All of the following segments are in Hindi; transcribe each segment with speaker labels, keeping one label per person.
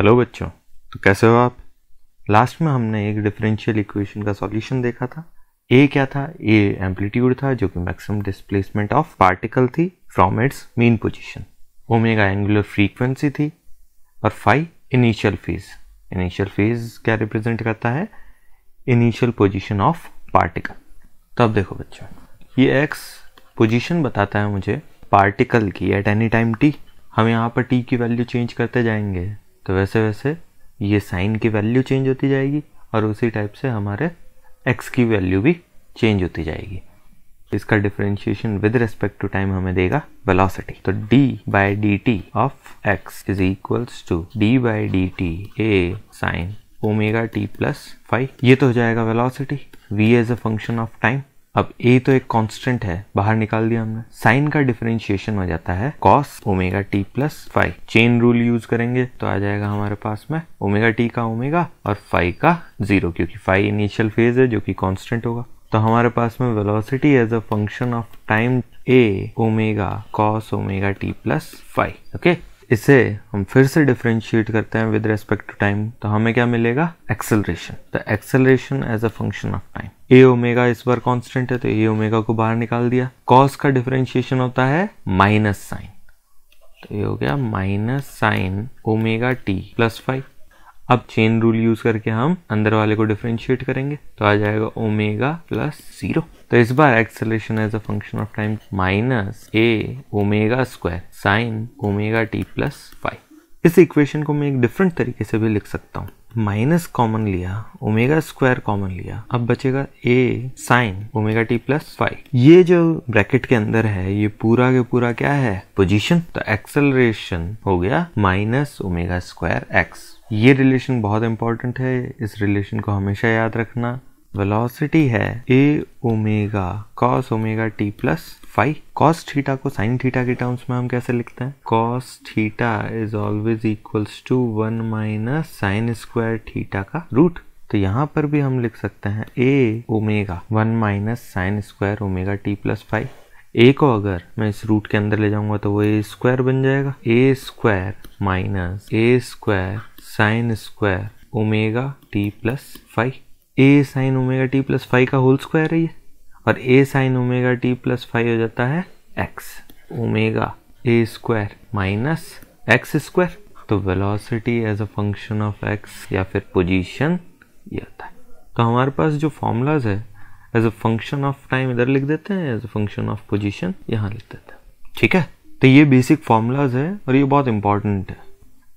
Speaker 1: हेलो बच्चों तो कैसे हो आप लास्ट में हमने एक डिफरेंशियल इक्वेशन का सॉल्यूशन देखा था ए क्या था ए एम्पलीट्यूड था जो कि मैक्सिमम डिस्प्लेसमेंट ऑफ पार्टिकल थी from its mean position omega angular frequency थी और five initial phase initial phase क्या रिप्रेजेंट करता है इनिशियल पोजिशन ऑफ पार्टिकल तो अब देखो बच्चों ये एक्स पोजिशन बताता है मुझे पार्टिकल की एट एनी टाइम टी हम यहाँ पर टी की वैल्यू चेंज करते जाएंगे तो वैसे वैसे ये साइन की वैल्यू चेंज होती जाएगी और उसी टाइप से हमारे एक्स की वैल्यू भी चेंज होती जाएगी इसका differentiation with respect to time हमें देगा वेलोसिटी तो d by d t of x is equals to d by d t a sine omega t plus five ये तो हो जाएगा velocity v as a function of time अब ए तो एक कांस्टेंट है बाहर निकाल दिया हमने साइन का डिफरेंशिएशन हो जाता है cos omega t plus five chain rule use करेंगे तो आ जाएगा हमारे पास में ओमेगा टी का ओमेगा और फाइव का जीरो क्योंकि फाइव इनिशियल फेज है जो कि कांस्टेंट होगा तो हमारे पास में velocity as a function of time a omega cos omega t plus five okay इसे हम फिर से डिफ्रेंशिएट करते हैं विद रेस्पेक्ट टू टाइम तो हमें क्या मिलेगा acceleration the acceleration as a function of time a omega इस बार कांस्टेंट है तो ए ओमेगा को बाहर निकाल दिया कॉस का डिफरेंशिएशन होता है माइनस साइन तो ये हो गया minus sine omega t plus five अब चेन रूल यूज करके हम अंदर वाले को डिफ्रेंशिएट करेंगे तो आ जाएगा ओमेगा प्लस जीरो तो इस बार acceleration as a function of time minus A omega square sine omega t plus five इस इक्वेशन को मैं एक डिफरेंट तरीके से भी लिख सकता हूँ माइनस कॉमन लिया ओमेगा स्क्वायर कॉमन लिया अब बचेगा a sine omega t plus five ये जो ब्रैकेट के अंदर है ये पूरा के पूरा क्या है पोजीशन तो एक्सेलरेशन हो गया माइनस ओमेगा स्क्वायर एक्स ये रिलेशन बहुत इंपॉर्टेंट है इस रिलेशन को हमेशा याद रखना वेलोसिटी है a omega cos omega t plus five cos theta को साइन थीटा के टर्म्स में हम कैसे लिखते हैं cos theta is always equals to one minus sine square theta का रूट तो यहाँ पर भी हम लिख सकते हैं a omega one minus sine square omega t plus five a को अगर मैं इस रूट के अंदर ले जाऊंगा तो वो ए स्क्वायर बन जाएगा a square minus a square sine square omega t plus five a sine omega t plus five का होल स्क्वायर है ये और a sine omega t plus five हो जाता है x omega a square minus x square तो velocity as a function of x या फिर पोजीशन ये आता है तो हमारे पास जो फॉर्मूलाज है as a function of time इधर लिख देते हैं as a function of position यहाँ लिख देते हैं ठीक है तो ये बेसिक फॉर्मूलाज है और ये बहुत इंपॉर्टेंट है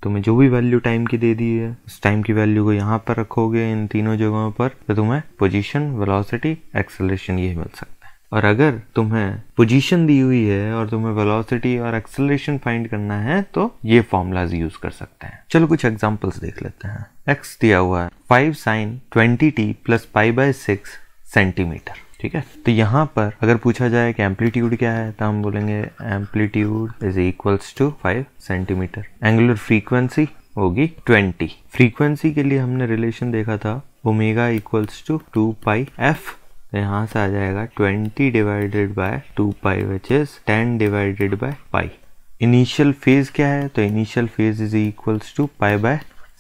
Speaker 1: तुम्हें जो भी वैल्यू टाइम की दे दी है उस टाइम की वैल्यू को यहाँ पर रखोगे इन तीनों जगहों पर तो तुम्हें पोजीशन वेलोसिटी एक्सेलरेशन ये मिल सकता है और अगर तुम्हें पोजीशन दी हुई है और तुम्हें वेलोसिटी और एक्सेलरेशन फाइंड करना है तो ये फॉर्मूलाज यूज कर सकते हैं चलो कुछ एग्जाम्पल्स देख लेते हैं एक्स दिया हुआ है five sine twenty t plus five by six centimetre ठीक है तो यहाँ पर अगर पूछा जाए कि एम्पलीट्यूड क्या है तो हम बोलेंगे amplitude is equals to five centimetre angular frequency होगी ट्वेंटी फ्रीक्वेंसी के लिए हमने रिलेशन देखा था omega equals to two pi f तो यहाँ से आ जाएगा twenty divided by two pi which is ten divided by pi initial phase क्या है तो initial phase is equals to pi by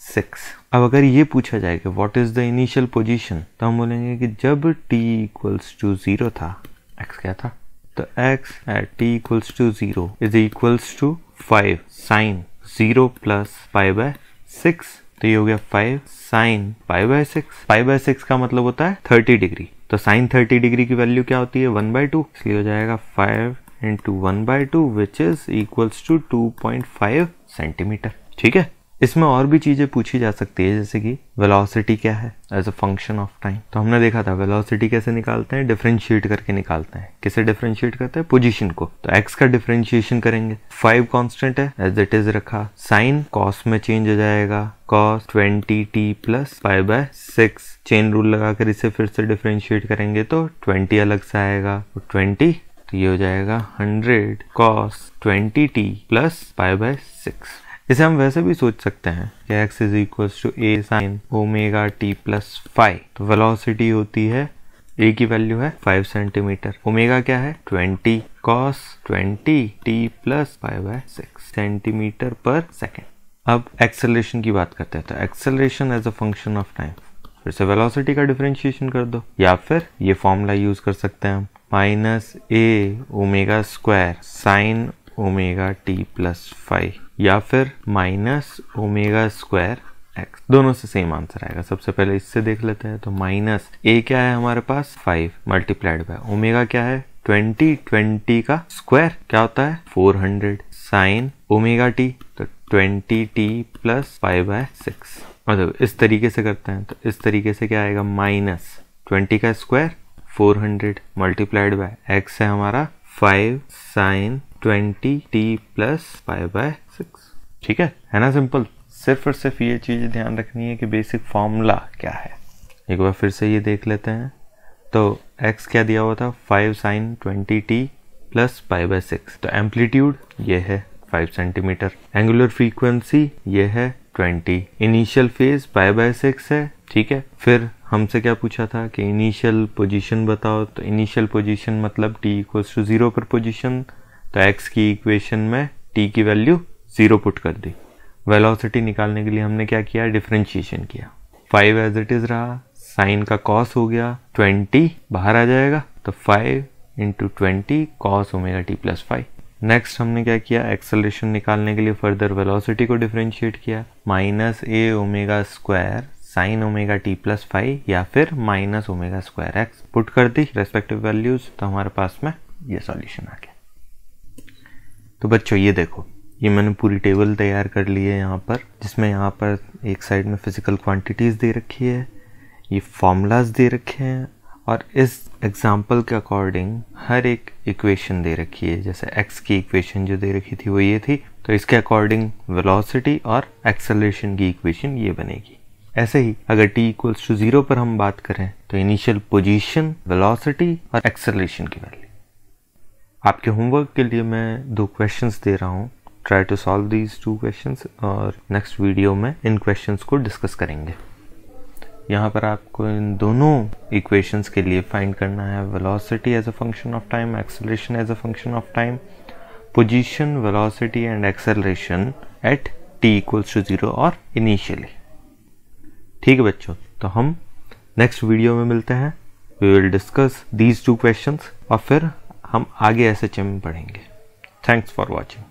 Speaker 1: six अब अगर ये पूछा जाए कि what is the initial position तो हम बोलेंगे कि जब टी इक्वल्स टू ज़ीरो था एक्स क्या था तो x at t equals to zero is equals to five sine zero plus five by six तो ये हो गया five sine five by six five by six का मतलब होता है थर्टी डिग्री तो साइन थर्टी डिग्री की वैल्यू क्या होती है वन बाय टू इसलिए हो जाएगा five into one by two which is equals to two point five centimetre ठीक है इसमें और भी चीज़ें पूछी जा सकती है जैसे कि वेलोसिटी क्या है as a function of time तो हमने देखा था वेलोसिटी कैसे निकालते हैं डिफ्रेंशिएट करके निकालते हैं किसे डिफ्रेंशिएट करते हैं पोजीशन को तो एक्स का डिफ्रेंशिएशन करेंगे फाइव कांस्टेंट है एज इट इज रखा साइन कॉस में चेंज हो जाएगा cos twenty t plus five by six chain rule लगाकर इसे फिर से डिफ्रेंशिएट करेंगे तो ट्वेंटी अलग से आएगा ट्वेंटी तो, तो ये हो जाएगा hundred cos twenty t plus five by six इसे हम वैसे भी सोच सकते हैं कि x is equal to a sine omega t plus five तो वेलोसिटी होती है ए की वैल्यू है फाइव सेंटीमीटर ओमेगा क्या है twenty cos twenty t plus five है सिक्स सेंटीमीटर पर सेकेंड अब एक्सेलरेशन की बात करते हैं तो acceleration as a function of time फिर से वेलोसिटी का डिफरेंशिएशन कर दो या फिर ये फॉर्मूला यूज कर सकते हैं हम माइनस ए omega square sine omega t plus five या फिर माइनस ओमेगा स्क्वायर एक्स दोनों से सेम आंसर आएगा सबसे पहले इससे देख लेते हैं तो माइनस ए क्या है हमारे पास फाइव मल्टीप्लाइड बाय ओमेगा क्या है ट्वेंटी ट्वेंटी का स्क्वायर क्या होता है four hundred sine omega t तो twenty t plus five by six मतलब इस तरीके से करते हैं तो इस तरीके से क्या आएगा माइनस ट्वेंटी का square four hundred multiplied by x है हमारा five sine twenty t plus five by six ठीक है है ना सिंपल सिर्फ और सिर्फ ये चीज़ ध्यान रखनी है कि बेसिक फॉर्मूला क्या है एक बार फिर से ये देख लेते हैं तो x क्या दिया हुआ था five sine twenty t plus five by six तो एम्पलीट्यूड ये है फाइव सेंटीमीटर एंगुलर फ्रीक्वेंसी ये है twenty initial phase five by six है ठीक है फिर हमसे क्या पूछा था कि इनिशियल पोजीशन बताओ तो इनिशियल पोजीशन मतलब टी इक्वल टू जीरो पर पोजीशन तो एक्स की इक्वेशन में टी की वैल्यू ज़ीरो पुट कर दी वेलोसिटी निकालने के लिए हमने क्या किया डिफ्रेंशिएशन किया फाइव एज इट इज़ रहा साइन का कॉस हो गया ट्वेंटी बाहर आ जाएगा तो five into twenty cos omega t plus five next हमने क्या किया एक्सलेशन निकालने के लिए फर्दर वेलोसिटी को डिफ्रेंशिएट किया माइनस ए omega square sine omega t plus five या फिर minus omega square x put कर दी रेस्पेक्टिव वैल्यूज तो हमारे पास में ये सॉल्यूशन आ गया तो बच्चों ये देखो ये मैंने पूरी टेबल तैयार कर ली है यहाँ पर जिसमें यहाँ पर एक साइड में फिज़िकल क्वांटिटीज़ दे रखी है ये फॉर्मूलाज दे रखे हैं और इस एग्ज़ाम्पल के अकॉर्डिंग हर एक इक्वेशन दे रखी है जैसे एक्स की इक्वेशन जो दे रखी थी वो ये थी तो इसके अकॉर्डिंग वेलोसिटी और एक्सेलरेशन की इक्वेशन ये बनेगी ऐसे ही अगर टी इक्वल्स टू जीरो पर हम बात करें तो इनिशियल पोजीशन वेलोसिटी और एक्सेलरेशन की वैल्यू आपके होमवर्क के लिए मैं दो क्वेश्चंस दे रहा हूँ try to solve these two questions और नेक्स्ट वीडियो में इन क्वेश्चंस को डिस्कस करेंगे यहाँ पर आपको इन दोनों इक्वेशंस के लिए फाइंड करना है velocity as a function of time acceleration as a function of time position velocity and acceleration at t equals to zero और इनिशियली ठीक है बच्चों तो हम नेक्स्ट वीडियो में मिलते हैं we will discuss these two questions और फिर हम आगे एस एच एम पढ़ेंगे थैंक्स फॉर वॉचिंग